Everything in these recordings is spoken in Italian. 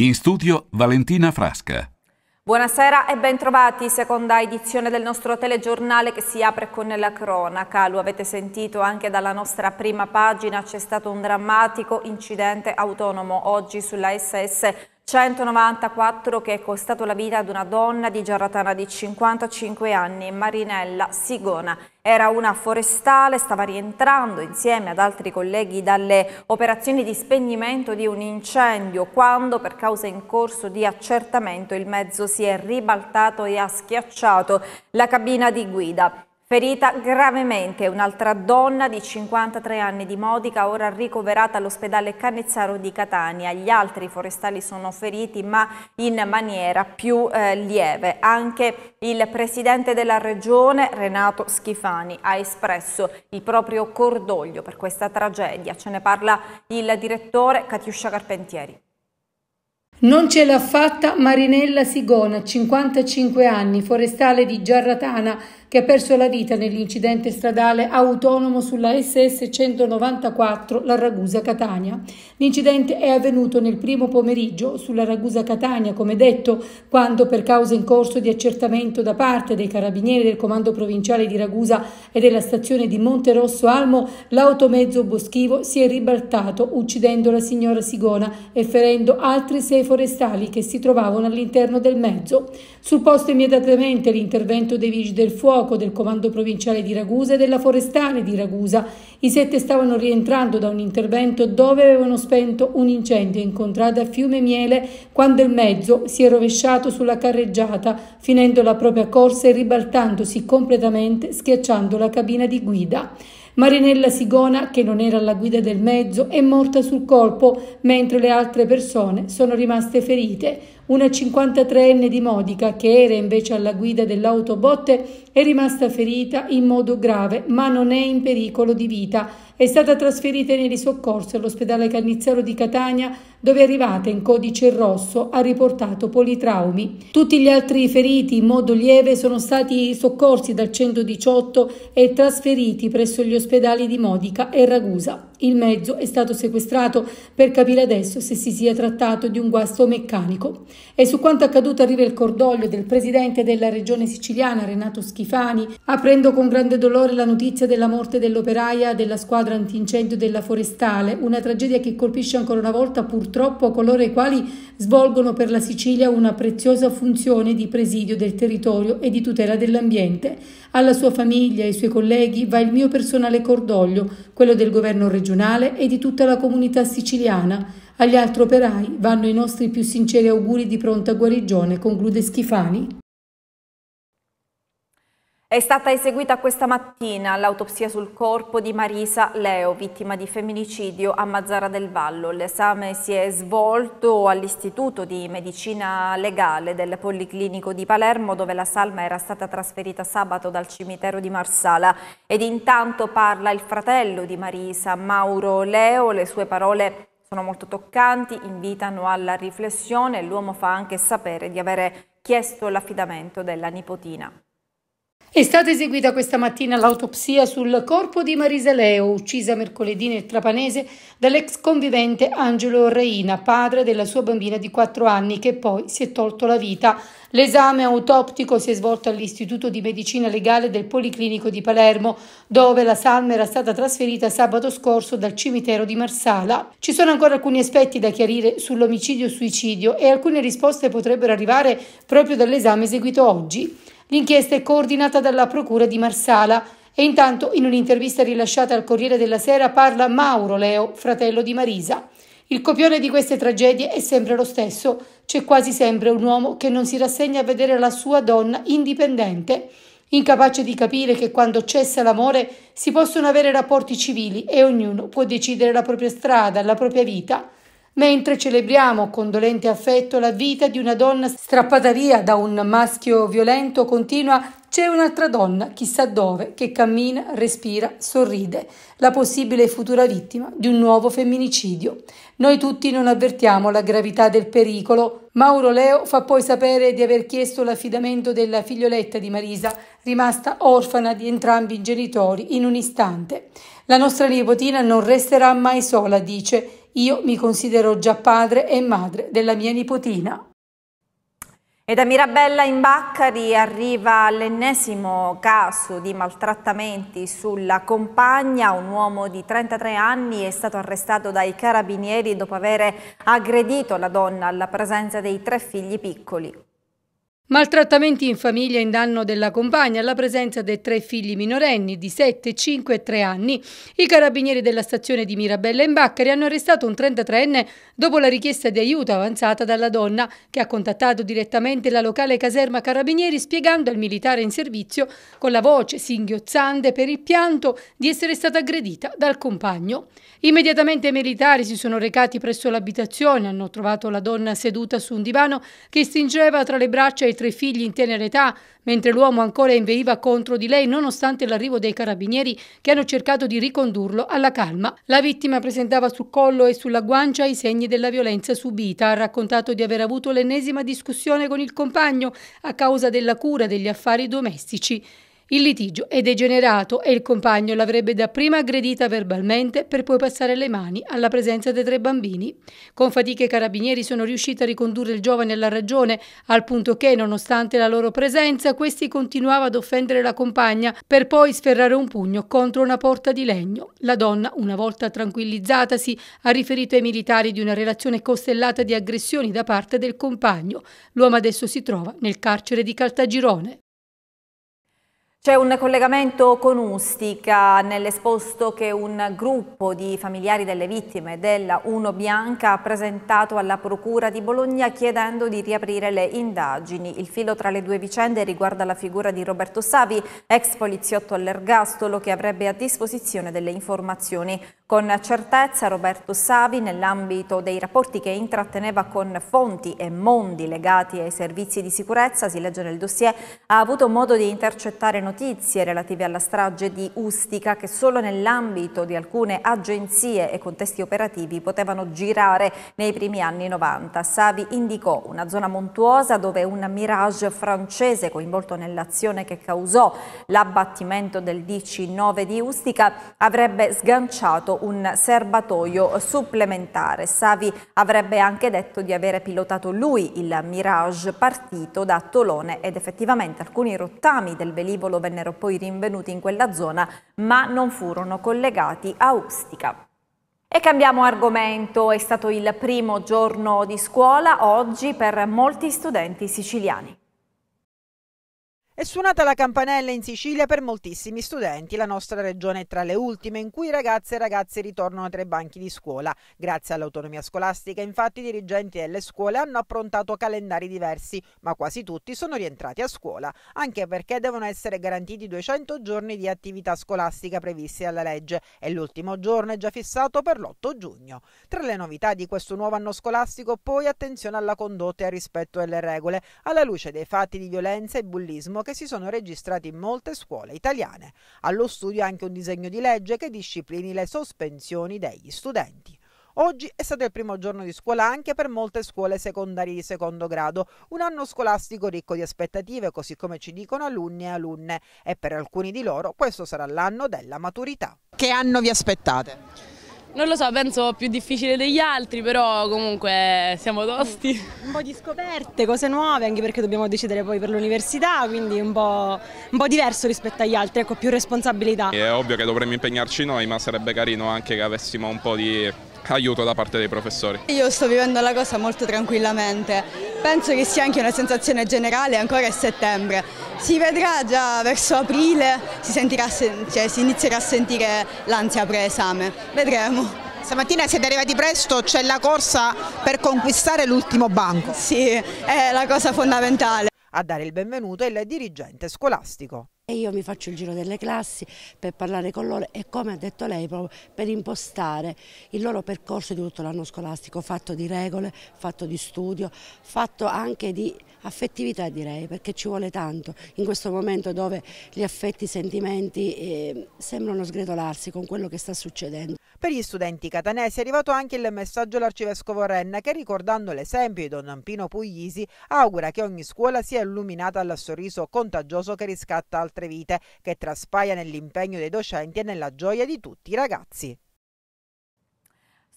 In studio Valentina Frasca. Buonasera e bentrovati, seconda edizione del nostro telegiornale che si apre con la cronaca. Lo avete sentito anche dalla nostra prima pagina, c'è stato un drammatico incidente autonomo oggi sulla SS 194 che è costato la vita ad una donna di Giarratana di 55 anni, Marinella Sigona. Era una forestale, stava rientrando insieme ad altri colleghi dalle operazioni di spegnimento di un incendio quando per causa in corso di accertamento il mezzo si è ribaltato e ha schiacciato la cabina di guida. Ferita gravemente un'altra donna di 53 anni di Modica, ora ricoverata all'ospedale Cannezzaro di Catania. Gli altri forestali sono feriti ma in maniera più eh, lieve. Anche il presidente della regione, Renato Schifani, ha espresso il proprio cordoglio per questa tragedia. Ce ne parla il direttore Catiuscia Carpentieri. Non ce l'ha fatta Marinella Sigona, 55 anni, forestale di Giarratana, che ha perso la vita nell'incidente stradale autonomo sulla SS 194 la Ragusa-Catania. L'incidente è avvenuto nel primo pomeriggio sulla Ragusa-Catania, come detto, quando per causa in corso di accertamento da parte dei carabinieri del comando provinciale di Ragusa e della stazione di Monterosso Almo, l'automezzo boschivo si è ribaltato uccidendo la signora Sigona e ferendo altri sei forestali che si trovavano all'interno del mezzo. Supposto immediatamente l'intervento dei vigili del fuoco fuoco del comando provinciale di Ragusa e della forestale di Ragusa. I sette stavano rientrando da un intervento dove avevano spento un incendio incontrato a Fiume Miele quando il mezzo si è rovesciato sulla carreggiata, finendo la propria corsa e ribaltandosi completamente, schiacciando la cabina di guida. Marinella Sigona, che non era alla guida del mezzo, è morta sul colpo, mentre le altre persone sono rimaste ferite. Una 53enne di Modica, che era invece alla guida dell'autobotte, è rimasta ferita in modo grave, ma non è in pericolo di vita. È stata trasferita nei soccorsi all'ospedale Cannizzaro di Catania, dove arrivata in codice rosso ha riportato politraumi. Tutti gli altri feriti in modo lieve sono stati soccorsi dal 118 e trasferiti presso gli ospedali di Modica e Ragusa. Il mezzo è stato sequestrato per capire adesso se si sia trattato di un guasto meccanico. E su quanto accaduto arriva il cordoglio del presidente della regione siciliana Renato Schifani, aprendo con grande dolore la notizia della morte dell'operaia della squadra antincendio della Forestale, una tragedia che colpisce ancora una volta purtroppo purtroppo coloro i quali svolgono per la Sicilia una preziosa funzione di presidio del territorio e di tutela dell'ambiente. Alla sua famiglia e ai suoi colleghi va il mio personale cordoglio, quello del governo regionale e di tutta la comunità siciliana. Agli altri operai vanno i nostri più sinceri auguri di pronta guarigione, conclude Schifani. È stata eseguita questa mattina l'autopsia sul corpo di Marisa Leo, vittima di femminicidio a Mazzara del Vallo. L'esame si è svolto all'Istituto di Medicina Legale del Policlinico di Palermo, dove la salma era stata trasferita sabato dal cimitero di Marsala. Ed intanto parla il fratello di Marisa, Mauro Leo, le sue parole sono molto toccanti, invitano alla riflessione e l'uomo fa anche sapere di avere chiesto l'affidamento della nipotina. È stata eseguita questa mattina l'autopsia sul corpo di Marisa Leo, uccisa mercoledì nel Trapanese dall'ex convivente Angelo Reina, padre della sua bambina di 4 anni, che poi si è tolto la vita. L'esame autoptico si è svolto all'Istituto di Medicina Legale del Policlinico di Palermo, dove la salma era stata trasferita sabato scorso dal cimitero di Marsala. Ci sono ancora alcuni aspetti da chiarire sull'omicidio-suicidio e alcune risposte potrebbero arrivare proprio dall'esame eseguito oggi. L'inchiesta è coordinata dalla Procura di Marsala e intanto in un'intervista rilasciata al Corriere della Sera parla Mauro Leo, fratello di Marisa. Il copione di queste tragedie è sempre lo stesso, c'è quasi sempre un uomo che non si rassegna a vedere la sua donna indipendente, incapace di capire che quando cessa l'amore si possono avere rapporti civili e ognuno può decidere la propria strada, la propria vita mentre celebriamo con dolente affetto la vita di una donna strappata via da un maschio violento, continua c'è un'altra donna, chissà dove, che cammina, respira, sorride, la possibile futura vittima di un nuovo femminicidio. Noi tutti non avvertiamo la gravità del pericolo. Mauro Leo fa poi sapere di aver chiesto l'affidamento della figlioletta di Marisa, rimasta orfana di entrambi i genitori in un istante. La nostra nipotina non resterà mai sola, dice, io mi considero già padre e madre della mia nipotina. E da Mirabella in Baccari arriva l'ennesimo caso di maltrattamenti sulla compagna. Un uomo di 33 anni è stato arrestato dai carabinieri dopo aver aggredito la donna alla presenza dei tre figli piccoli. Maltrattamenti in famiglia in danno della compagna, alla presenza dei tre figli minorenni di 7, 5 e 3 anni. I carabinieri della stazione di Mirabella in Baccari hanno arrestato un 33enne dopo la richiesta di aiuto avanzata dalla donna che ha contattato direttamente la locale caserma carabinieri spiegando al militare in servizio con la voce singhiozzante per il pianto di essere stata aggredita dal compagno. Immediatamente i militari si sono recati presso l'abitazione, hanno trovato la donna seduta su un divano che stringeva tra le braccia il tre figli in tenera età, mentre l'uomo ancora inveiva contro di lei nonostante l'arrivo dei carabinieri che hanno cercato di ricondurlo alla calma. La vittima presentava sul collo e sulla guancia i segni della violenza subita. Ha raccontato di aver avuto l'ennesima discussione con il compagno a causa della cura degli affari domestici. Il litigio è degenerato e il compagno l'avrebbe dapprima aggredita verbalmente per poi passare le mani alla presenza dei tre bambini. Con fatiche i carabinieri sono riusciti a ricondurre il giovane alla ragione, al punto che, nonostante la loro presenza, questi continuava ad offendere la compagna per poi sferrare un pugno contro una porta di legno. La donna, una volta tranquillizzatasi, ha riferito ai militari di una relazione costellata di aggressioni da parte del compagno. L'uomo adesso si trova nel carcere di Caltagirone. C'è un collegamento con Ustica nell'esposto che un gruppo di familiari delle vittime della Uno Bianca ha presentato alla Procura di Bologna chiedendo di riaprire le indagini. Il filo tra le due vicende riguarda la figura di Roberto Savi, ex poliziotto all'ergastolo che avrebbe a disposizione delle informazioni. Con certezza Roberto Savi, nell'ambito dei rapporti che intratteneva con fonti e mondi legati ai servizi di sicurezza, si legge nel dossier, ha avuto modo di intercettare notizie relative alla strage di Ustica che solo nell'ambito di alcune agenzie e contesti operativi potevano girare nei primi anni 90. Savi indicò una zona montuosa dove un Mirage francese coinvolto nell'azione che causò l'abbattimento del DC-9 di Ustica avrebbe sganciato un serbatoio supplementare. Savi avrebbe anche detto di avere pilotato lui il Mirage partito da Tolone ed effettivamente alcuni rottami del velivolo volo vennero poi rinvenuti in quella zona ma non furono collegati a Ustica. E cambiamo argomento, è stato il primo giorno di scuola oggi per molti studenti siciliani. È suonata la campanella in Sicilia per moltissimi studenti. La nostra regione è tra le ultime in cui ragazze e ragazzi ritornano tra i banchi di scuola. Grazie all'autonomia scolastica, infatti, i dirigenti delle scuole hanno approntato calendari diversi, ma quasi tutti sono rientrati a scuola, anche perché devono essere garantiti 200 giorni di attività scolastica previsti dalla legge e l'ultimo giorno è già fissato per l'8 giugno. Tra le novità di questo nuovo anno scolastico, poi attenzione alla condotta e al rispetto delle regole, alla luce dei fatti di violenza e bullismo che si sono registrati in molte scuole italiane. Allo studio anche un disegno di legge che disciplini le sospensioni degli studenti. Oggi è stato il primo giorno di scuola anche per molte scuole secondarie di secondo grado, un anno scolastico ricco di aspettative, così come ci dicono alunni e alunne, e per alcuni di loro questo sarà l'anno della maturità. Che anno vi aspettate? Non lo so, penso più difficile degli altri, però comunque siamo tosti. Un po' di scoperte, cose nuove, anche perché dobbiamo decidere poi per l'università, quindi un po', un po', diverso rispetto agli altri, ecco, più responsabilità. È ovvio che dovremmo impegnarci noi, ma sarebbe carino anche che avessimo un po' di aiuto da parte dei professori. Io sto vivendo la cosa molto tranquillamente Penso che sia anche una sensazione generale, ancora è settembre. Si vedrà già verso aprile, si, sentirà, cioè, si inizierà a sentire l'ansia pre-esame. Vedremo. Stamattina siete arrivati presto, c'è la corsa per conquistare l'ultimo banco. Sì, è la cosa fondamentale. A dare il benvenuto è il dirigente scolastico. E io mi faccio il giro delle classi per parlare con loro e come ha detto lei proprio per impostare il loro percorso di tutto l'anno scolastico fatto di regole, fatto di studio, fatto anche di affettività direi perché ci vuole tanto in questo momento dove gli affetti, i sentimenti eh, sembrano sgretolarsi con quello che sta succedendo. Per gli studenti catanesi è arrivato anche il messaggio all'arcivescovo Renna che ricordando l'esempio di Don Ampino Puglisi augura che ogni scuola sia illuminata dal sorriso contagioso che riscatta altre nostre vite, che traspaia nell'impegno dei docenti e nella gioia di tutti i ragazzi.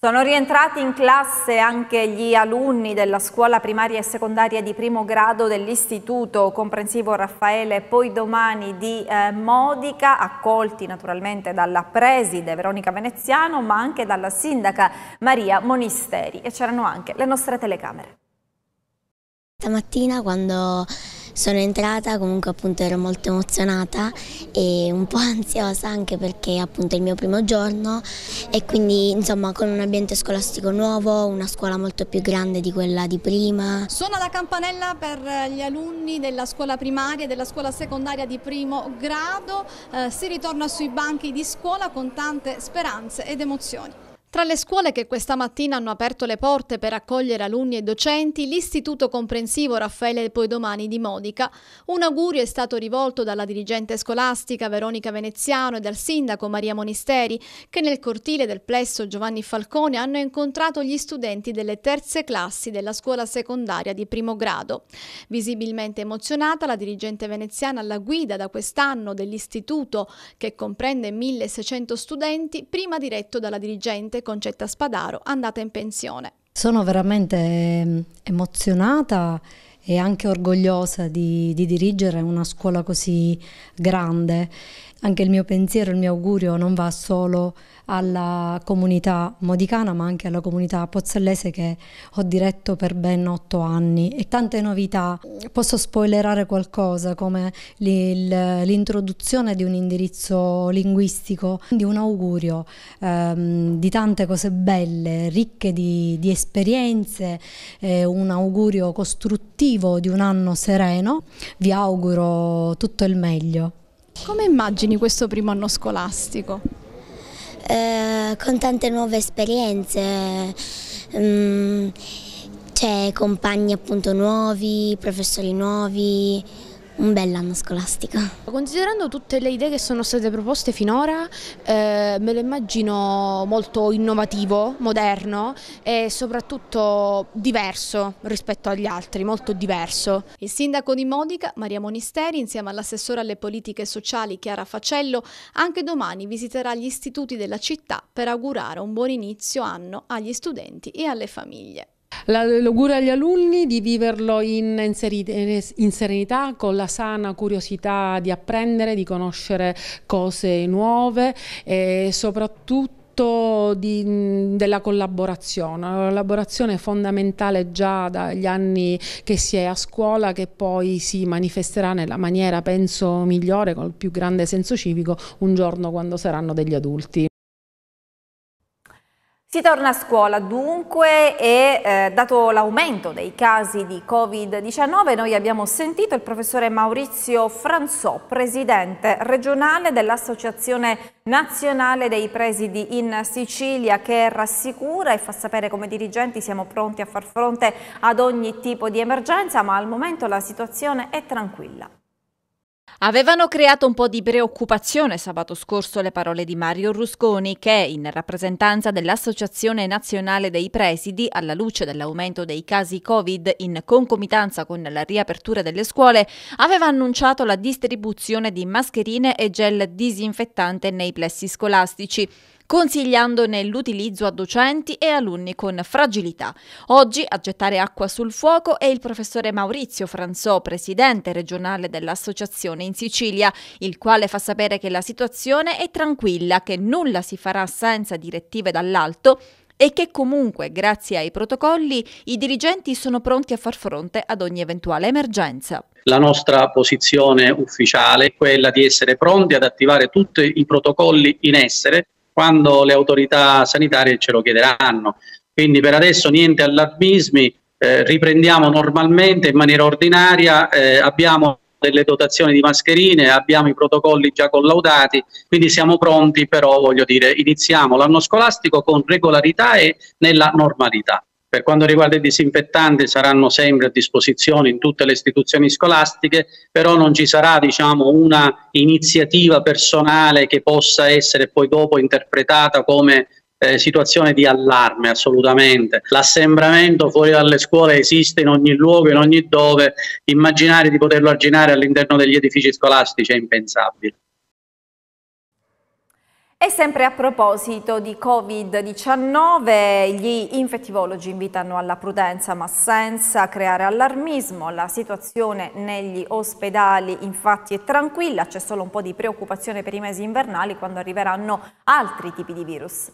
Sono rientrati in classe anche gli alunni della scuola primaria e secondaria di primo grado dell'istituto comprensivo Raffaele Poi Domani di eh, Modica, accolti naturalmente dalla preside Veronica Veneziano ma anche dalla sindaca Maria Monisteri e c'erano anche le nostre telecamere. Stamattina quando sono entrata, comunque appunto ero molto emozionata e un po' ansiosa anche perché appunto è il mio primo giorno e quindi insomma con un ambiente scolastico nuovo, una scuola molto più grande di quella di prima. Suona la campanella per eh, gli alunni della scuola primaria e della scuola secondaria di primo grado, eh, si ritorna sui banchi di scuola con tante speranze ed emozioni. Tra le scuole che questa mattina hanno aperto le porte per accogliere alunni e docenti, l'Istituto Comprensivo Raffaele Poidomani di Modica. Un augurio è stato rivolto dalla dirigente scolastica Veronica Veneziano e dal sindaco Maria Monisteri, che nel cortile del plesso Giovanni Falcone hanno incontrato gli studenti delle terze classi della scuola secondaria di primo grado. Visibilmente emozionata, la dirigente veneziana alla guida da quest'anno dell'istituto, che comprende 1600 studenti, prima diretto dalla dirigente Concetta Spadaro, andata in pensione. Sono veramente ehm, emozionata e anche orgogliosa di, di dirigere una scuola così grande anche il mio pensiero, il mio augurio non va solo alla comunità modicana ma anche alla comunità pozzellese che ho diretto per ben otto anni e tante novità. Posso spoilerare qualcosa come l'introduzione di un indirizzo linguistico, quindi un augurio ehm, di tante cose belle, ricche di, di esperienze, eh, un augurio costruttivo di un anno sereno. Vi auguro tutto il meglio. Come immagini questo primo anno scolastico? Eh, con tante nuove esperienze, mm, c'è cioè compagni appunto nuovi, professori nuovi, un bell'anno scolastico. Considerando tutte le idee che sono state proposte finora, eh, me lo immagino molto innovativo, moderno e soprattutto diverso rispetto agli altri, molto diverso. Il sindaco di Modica, Maria Monisteri, insieme all'assessore alle politiche sociali Chiara Facello, anche domani visiterà gli istituti della città per augurare un buon inizio anno agli studenti e alle famiglie. L'augurio agli alunni di viverlo in, in, serenità, con la sana curiosità di apprendere, di conoscere cose nuove e soprattutto di, della collaborazione, una collaborazione fondamentale già dagli anni che si è a scuola che poi si manifesterà nella maniera penso migliore, col più grande senso civico, un giorno quando saranno degli adulti. Si torna a scuola dunque e eh, dato l'aumento dei casi di Covid-19 noi abbiamo sentito il professore Maurizio Franzò, presidente regionale dell'Associazione Nazionale dei Presidi in Sicilia che rassicura e fa sapere come dirigenti siamo pronti a far fronte ad ogni tipo di emergenza ma al momento la situazione è tranquilla. Avevano creato un po' di preoccupazione sabato scorso le parole di Mario Rusconi che, in rappresentanza dell'Associazione Nazionale dei Presidi, alla luce dell'aumento dei casi Covid in concomitanza con la riapertura delle scuole, aveva annunciato la distribuzione di mascherine e gel disinfettante nei plessi scolastici consigliandone l'utilizzo a docenti e alunni con fragilità. Oggi a gettare acqua sul fuoco è il professore Maurizio Franzò, presidente regionale dell'associazione in Sicilia, il quale fa sapere che la situazione è tranquilla, che nulla si farà senza direttive dall'alto e che comunque, grazie ai protocolli, i dirigenti sono pronti a far fronte ad ogni eventuale emergenza. La nostra posizione ufficiale è quella di essere pronti ad attivare tutti i protocolli in essere quando le autorità sanitarie ce lo chiederanno. Quindi per adesso niente allarmismi, eh, riprendiamo normalmente in maniera ordinaria, eh, abbiamo delle dotazioni di mascherine, abbiamo i protocolli già collaudati, quindi siamo pronti però, voglio dire, iniziamo l'anno scolastico con regolarità e nella normalità. Per quanto riguarda i disinfettanti saranno sempre a disposizione in tutte le istituzioni scolastiche, però non ci sarà diciamo, una iniziativa personale che possa essere poi dopo interpretata come eh, situazione di allarme assolutamente. L'assembramento fuori dalle scuole esiste in ogni luogo, in ogni dove, immaginare di poterlo arginare all'interno degli edifici scolastici è impensabile. E sempre a proposito di Covid-19, gli infettivologi invitano alla prudenza ma senza creare allarmismo. La situazione negli ospedali infatti è tranquilla, c'è solo un po' di preoccupazione per i mesi invernali quando arriveranno altri tipi di virus.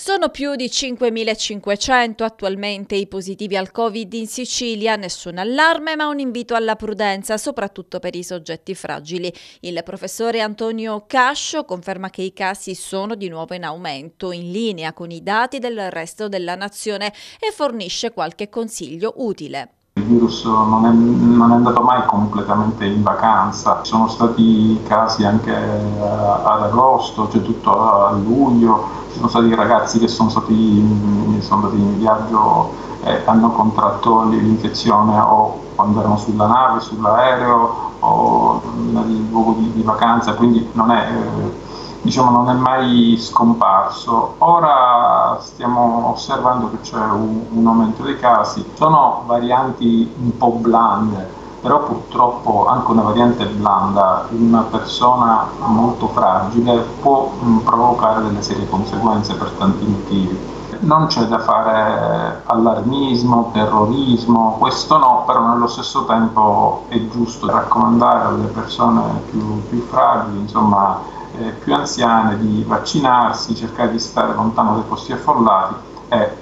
Sono più di 5.500 attualmente i positivi al Covid in Sicilia, nessun allarme ma un invito alla prudenza, soprattutto per i soggetti fragili. Il professore Antonio Cascio conferma che i casi sono di nuovo in aumento, in linea con i dati del resto della nazione e fornisce qualche consiglio utile. Il virus non è, non è, andato mai completamente in vacanza, ci sono stati casi anche eh, ad agosto, c'è cioè tutto a luglio, sono stati ragazzi che sono, stati, sono andati in viaggio e eh, hanno contratto l'infezione o quando erano sulla nave, sull'aereo o nel luogo di, di vacanza, quindi non è, eh, diciamo, non è, mai scomparso. Ora stiamo osservando che c'è un, un aumento dei casi, sono varianti un po' blande però purtroppo anche una variante blanda in una persona molto fragile può mm, provocare delle serie conseguenze per tanti motivi. Non c'è da fare allarmismo, terrorismo, questo no, però nello stesso tempo è giusto raccomandare alle persone più, più fragili, insomma eh, più anziane, di vaccinarsi, cercare di stare lontano dai posti affollati e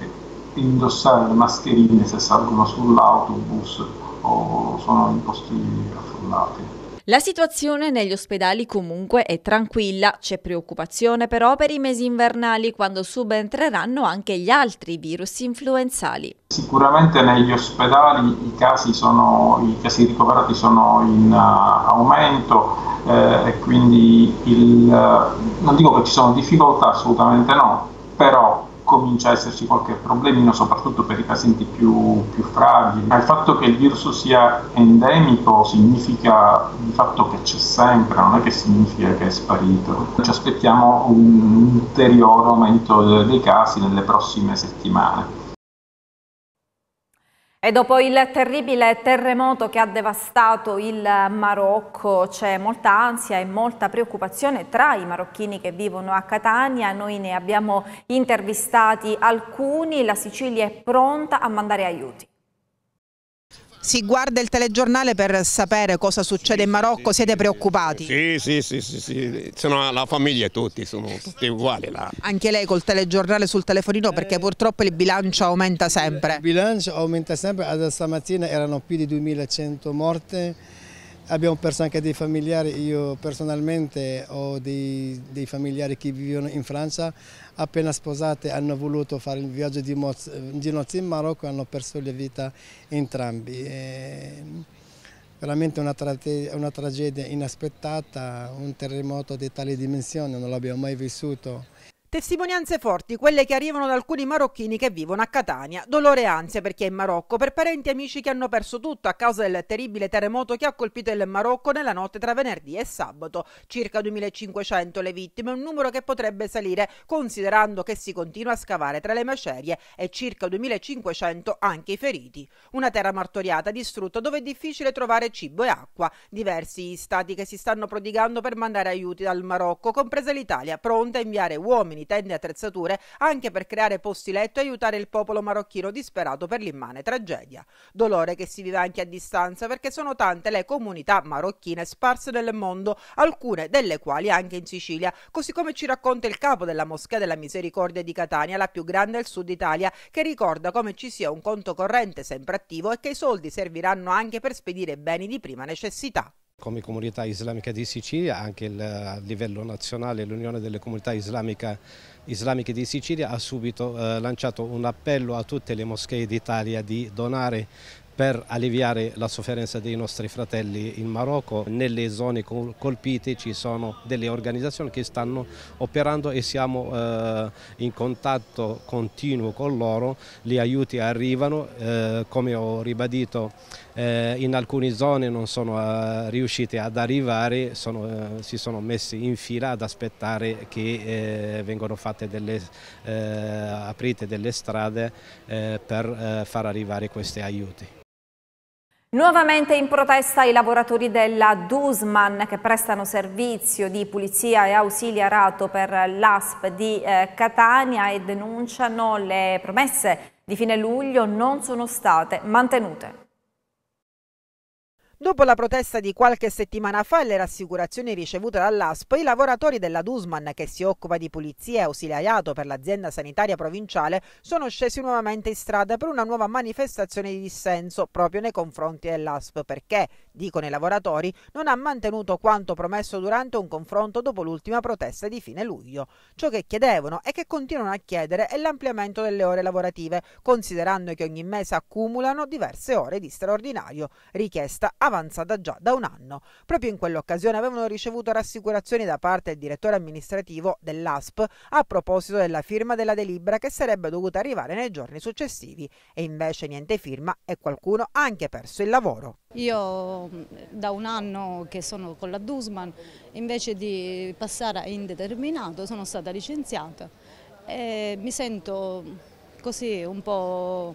indossare le mascherine se salgono sull'autobus purtroppo ecco, sono in posti affollati. La situazione negli ospedali comunque è tranquilla, c'è preoccupazione però per i mesi invernali quando subentreranno anche gli altri virus influenzali. Sicuramente negli ospedali i casi, sono, i casi ricoverati sono in uh, aumento eh, e quindi il, uh, non dico che ci sono difficoltà, assolutamente no, però comincia a esserci qualche problemino, soprattutto per i pazienti più, più, fragili. Ma il fatto che il virus sia endemico significa di fatto che c'è sempre, non è che significa che è sparito. Ci aspettiamo un ulteriore aumento dei casi nelle prossime settimane. E dopo il terribile terremoto che ha devastato il Marocco c'è molta ansia e molta preoccupazione tra i marocchini che vivono a Catania, noi ne abbiamo intervistati alcuni, la Sicilia è pronta a mandare aiuti. Si guarda il telegiornale per sapere cosa succede in Marocco, siete preoccupati? Sì, sì, sì, sì, sì. Sono la famiglia e tutti, sono tutti uguali là. Anche lei col telegiornale sul telefonino perché eh. purtroppo il bilancio aumenta sempre. Il bilancio aumenta sempre, Ad stamattina erano più di 2100 morte, abbiamo perso anche dei familiari, io personalmente ho dei, dei familiari che vivono in Francia, appena sposate hanno voluto fare il viaggio di, nozze in Marocco e hanno perso le vite entrambi. E veramente una, tra una tragedia inaspettata, un terremoto di tale dimensione, non l'abbiamo mai vissuto. Testimonianze forti, quelle che arrivano da alcuni marocchini che vivono a Catania. Dolore e ansia per chi è in Marocco, per parenti e amici che hanno perso tutto a causa del terribile terremoto che ha colpito il Marocco nella notte tra venerdì e sabato. Circa 2500 le vittime, un numero che potrebbe salire considerando che si continua a scavare tra le macerie e circa 2500 anche i feriti. Una terra martoriata, distrutta, dove è difficile trovare cibo e acqua. Diversi stati che si stanno prodigando per mandare aiuti dal Marocco, compresa l'Italia, pronta a inviare uomini tende e attrezzature anche per creare posti letto e aiutare il popolo marocchino disperato per l'immane tragedia. Dolore che si vive anche a distanza perché sono tante le comunità marocchine sparse nel mondo, alcune delle quali anche in Sicilia, così come ci racconta il capo della Moschea della Misericordia di Catania, la più grande del sud Italia, che ricorda come ci sia un conto corrente sempre attivo e che i soldi serviranno anche per spedire beni di prima necessità. Come comunità islamica di Sicilia, anche il, a livello nazionale, l'Unione delle Comunità Islamica, Islamiche di Sicilia ha subito eh, lanciato un appello a tutte le moschee d'Italia di donare per alleviare la sofferenza dei nostri fratelli in Marocco. Nelle zone colpite ci sono delle organizzazioni che stanno operando e siamo eh, in contatto continuo con loro, gli aiuti arrivano, eh, come ho ribadito eh, in alcune zone non sono eh, riusciti ad arrivare, sono, eh, si sono messi in fila ad aspettare che eh, vengano fatte delle, aprite delle strade per far arrivare questi aiuti. Nuovamente in protesta i lavoratori della Dusman che prestano servizio di pulizia e ausiliarato per l'ASP di Catania e denunciano le promesse di fine luglio non sono state mantenute. Dopo la protesta di qualche settimana fa e le rassicurazioni ricevute dall'ASP, i lavoratori della Dusman, che si occupa di pulizia e ausiliato per l'azienda sanitaria provinciale, sono scesi nuovamente in strada per una nuova manifestazione di dissenso proprio nei confronti dell'ASP perché, dicono i lavoratori, non ha mantenuto quanto promesso durante un confronto dopo l'ultima protesta di fine luglio. Ciò che chiedevano e che continuano a chiedere è l'ampliamento delle ore lavorative, considerando che ogni mese accumulano diverse ore di straordinario, richiesta a avanzata già da un anno. Proprio in quell'occasione avevano ricevuto rassicurazioni da parte del direttore amministrativo dell'ASP a proposito della firma della delibera che sarebbe dovuta arrivare nei giorni successivi e invece niente firma e qualcuno ha anche perso il lavoro. Io mm, da un anno che sono con la Dusman, invece di passare a indeterminato, sono stata licenziata e mi sento così un po'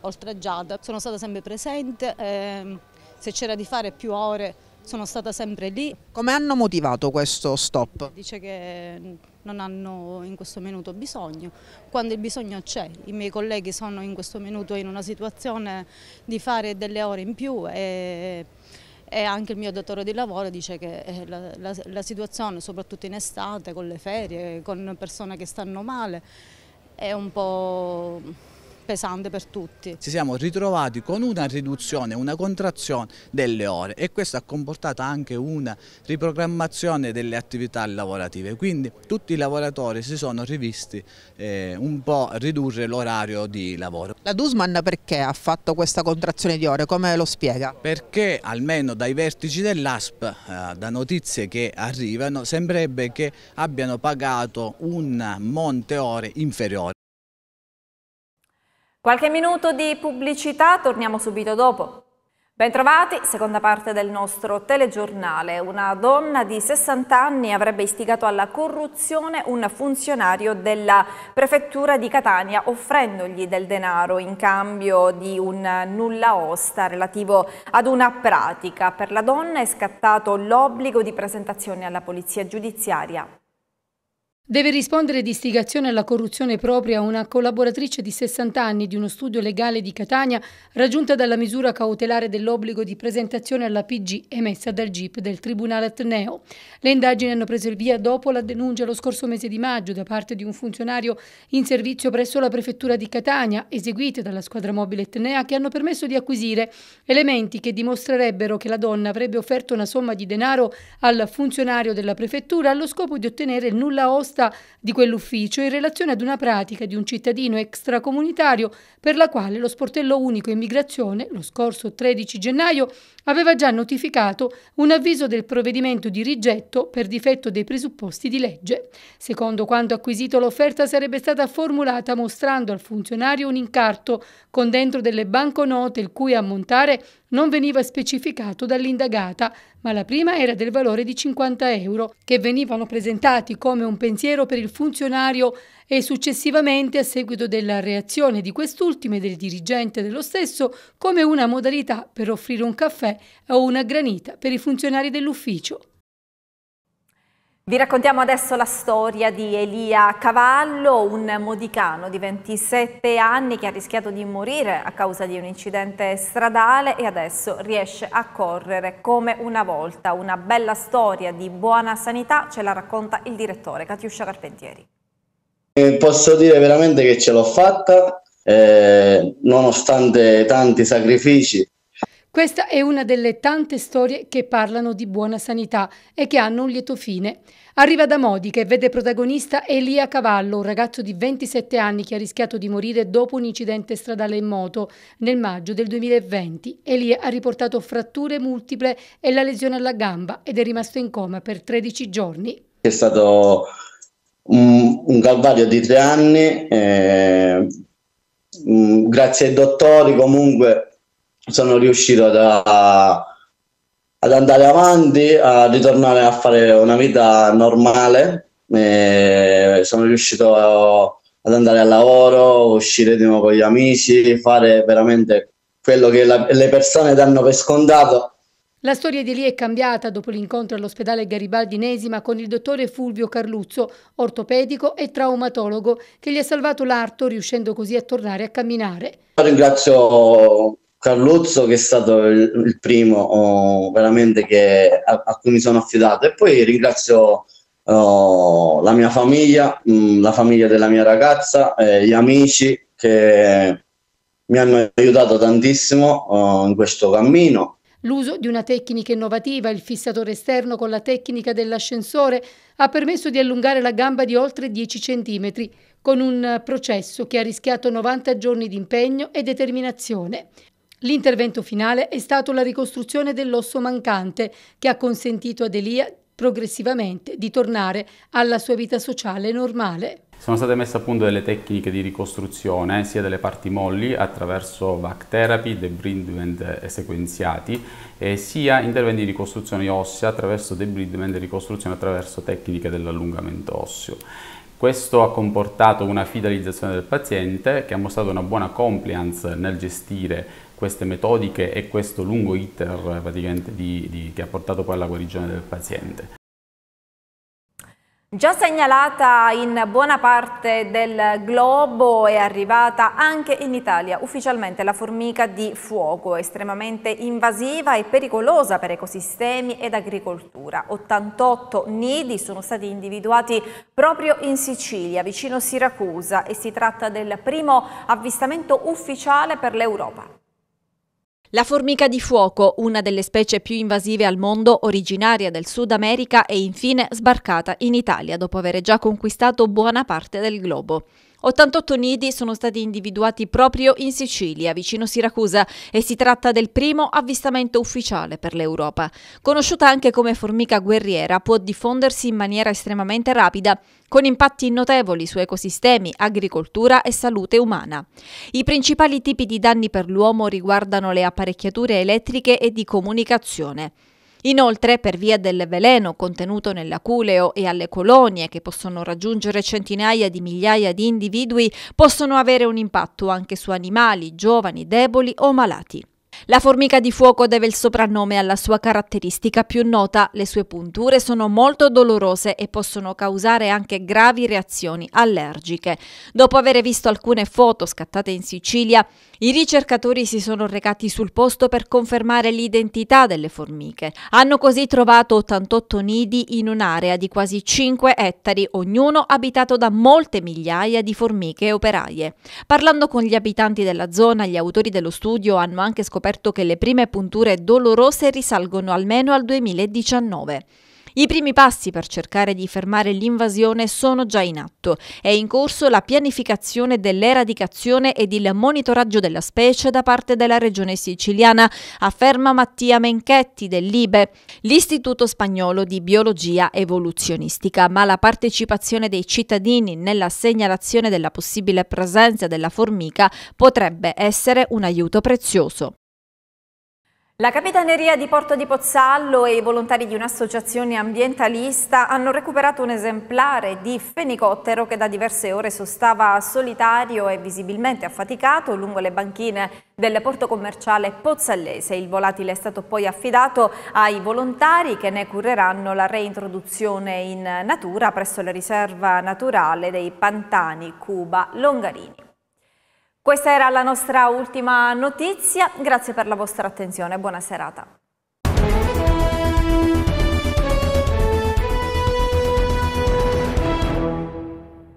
oltraggiata. Sono stata sempre presente. E ehm, se c'era di fare più ore sono stata sempre lì. Come hanno motivato questo stop? Dice che non hanno in questo minuto bisogno, quando il bisogno c'è. I miei colleghi sono in questo minuto in una situazione di fare delle ore in più e, e anche il mio datore di lavoro dice che eh, la, la, la situazione, soprattutto in estate, con le ferie, con persone che stanno male, è un po' pesante per tutti. Ci siamo ritrovati con una riduzione, una contrazione delle ore e questo ha comportato anche una riprogrammazione delle attività lavorative, quindi tutti i lavoratori si sono rivisti eh, un po' ridurre l'orario di lavoro. La Dusman perché ha fatto questa contrazione di ore? Come lo spiega? Perché almeno dai vertici dell'ASP, eh, da notizie che arrivano, sembrerebbe che abbiano pagato un monte ore inferiore. Qualche minuto di pubblicità, torniamo subito dopo. Bentrovati, seconda parte del nostro telegiornale. Una donna di 60 anni avrebbe istigato alla corruzione un funzionario della prefettura di Catania offrendogli del denaro in cambio di un nulla osta relativo ad una pratica. Per la donna è scattato l'obbligo di presentazione alla polizia giudiziaria. Deve rispondere di istigazione alla corruzione propria una collaboratrice di 60 anni di uno studio legale di Catania raggiunta dalla misura cautelare dell'obbligo di presentazione alla PG emessa dal GIP del Tribunale Ateneo. Le indagini hanno preso il via dopo la denuncia lo scorso mese di maggio da parte di un funzionario in servizio presso la prefettura di Catania, eseguite dalla squadra mobile Etnea, che hanno permesso di acquisire elementi che dimostrerebbero che la donna avrebbe offerto una somma di denaro al funzionario della prefettura allo scopo di ottenere il nulla osta risposta di quell'ufficio in relazione ad una pratica di un cittadino extracomunitario per la quale lo sportello unico immigrazione, lo scorso 13 gennaio, aveva già notificato un avviso del provvedimento di rigetto per difetto dei presupposti di legge. Secondo quanto acquisito l'offerta sarebbe stata formulata mostrando al funzionario un incarto con dentro delle banconote il cui ammontare non veniva specificato dall'indagata, ma la prima era del valore di 50 euro, che venivano presentati come un pensiero per il funzionario e successivamente, a seguito della reazione di quest'ultimo e del dirigente dello stesso, come una modalità per offrire un caffè o una granita per i funzionari dell'ufficio. Vi raccontiamo adesso la storia di Elia Cavallo, un modicano di 27 anni che ha rischiato di morire a causa di un incidente stradale e adesso riesce a correre come una volta. Una bella storia di buona sanità ce la racconta il direttore Catiuscia Carpentieri. Eh, posso dire veramente che ce l'ho fatta, eh, nonostante tanti sacrifici questa è una delle tante storie che parlano di buona sanità e che hanno un lieto fine. Arriva da Modi che vede protagonista Elia Cavallo, un ragazzo di 27 anni che ha rischiato di morire dopo un incidente stradale in moto nel maggio del 2020. Elia ha riportato fratture multiple e la lesione alla gamba ed è rimasto in coma per 13 giorni. È stato un, un calvario di tre anni, eh, mm, grazie ai dottori comunque sono riuscito ad, ad andare avanti, a ritornare a fare una vita normale. E sono riuscito ad andare al lavoro, uscire di nuovo con gli amici, fare veramente quello che la, le persone danno per scontato. La storia di lì è cambiata dopo l'incontro all'ospedale Garibaldi Nesima con il dottore Fulvio Carluzzo, ortopedico e traumatologo, che gli ha salvato l'arto riuscendo così a tornare a camminare. Ringrazio Carluzzo che è stato il, il primo oh, veramente che, a, a, cui mi sono affidato e poi ringrazio oh, la mia famiglia, mh, mm, la famiglia della mia ragazza, eh, gli amici che mi hanno aiutato tantissimo oh, in questo cammino. L'uso di una tecnica innovativa, il fissatore esterno con la tecnica dell'ascensore, ha permesso di allungare la gamba di oltre 10 cm, con un processo che ha rischiato 90 giorni di impegno e determinazione. L'intervento finale è stato la ricostruzione dell'osso mancante che ha consentito ad Elia progressivamente di tornare alla sua vita sociale normale. Sono state messe a punto delle tecniche di ricostruzione sia delle parti molli attraverso VAC therapy, debridement sequenziati, sia interventi di ricostruzione ossea attraverso debridement e ricostruzione attraverso tecniche dell'allungamento osseo. Questo ha comportato una fidelizzazione del paziente che ha mostrato una buona compliance nel gestire queste metodiche e questo lungo iter di, di, che ha portato poi alla guarigione del paziente. Già segnalata in buona parte del globo è arrivata anche in Italia ufficialmente la formica di fuoco, estremamente invasiva e pericolosa per ecosistemi ed agricoltura. 88 nidi sono stati individuati proprio in Sicilia, vicino Siracusa e si tratta del primo avvistamento ufficiale per l'Europa. La formica di fuoco, una delle specie più invasive al mondo, originaria del Sud America e infine sbarcata in Italia dopo aver già conquistato buona parte del globo. 88 nidi sono stati individuati proprio in Sicilia, vicino Siracusa, e si tratta del primo avvistamento ufficiale per l'Europa. Conosciuta anche come formica guerriera, può diffondersi in maniera estremamente rapida, con impatti notevoli su ecosistemi, agricoltura e salute umana. I principali tipi di danni per l'uomo riguardano le apparecchiature elettriche e di comunicazione. Inoltre, per via del veleno contenuto nell'aculeo e alle colonie che possono raggiungere centinaia di migliaia di individui, possono avere un impatto anche su animali giovani, deboli o malati. La formica di fuoco deve il soprannome alla sua caratteristica più nota, le sue punture sono molto dolorose e possono causare anche gravi reazioni allergiche. Dopo aver visto alcune foto scattate in Sicilia, i ricercatori si sono recati sul posto per confermare l'identità delle formiche. Hanno così trovato 88 nidi in un'area di quasi 5 ettari, ognuno abitato da molte migliaia di formiche operaie. Parlando con gli abitanti della zona, gli autori dello studio hanno anche scoperto scoperto che le prime punture dolorose risalgono almeno al 2019. I primi passi per cercare di fermare l'invasione sono già in atto. È in corso la pianificazione dell'eradicazione ed il monitoraggio della specie da parte della regione siciliana, afferma Mattia Menchetti dell'IBE, l'Istituto Spagnolo di Biologia Evoluzionistica, ma la partecipazione dei cittadini nella segnalazione della possibile presenza della formica potrebbe essere un aiuto prezioso. La Capitaneria di Porto di Pozzallo e i volontari di un'associazione ambientalista hanno recuperato un esemplare di fenicottero che da diverse ore sostava solitario e visibilmente affaticato lungo le banchine del porto commerciale pozzallese. Il volatile è stato poi affidato ai volontari che ne cureranno la reintroduzione in natura presso la riserva naturale dei Pantani Cuba Longarini. Questa era la nostra ultima notizia, grazie per la vostra attenzione, buona serata.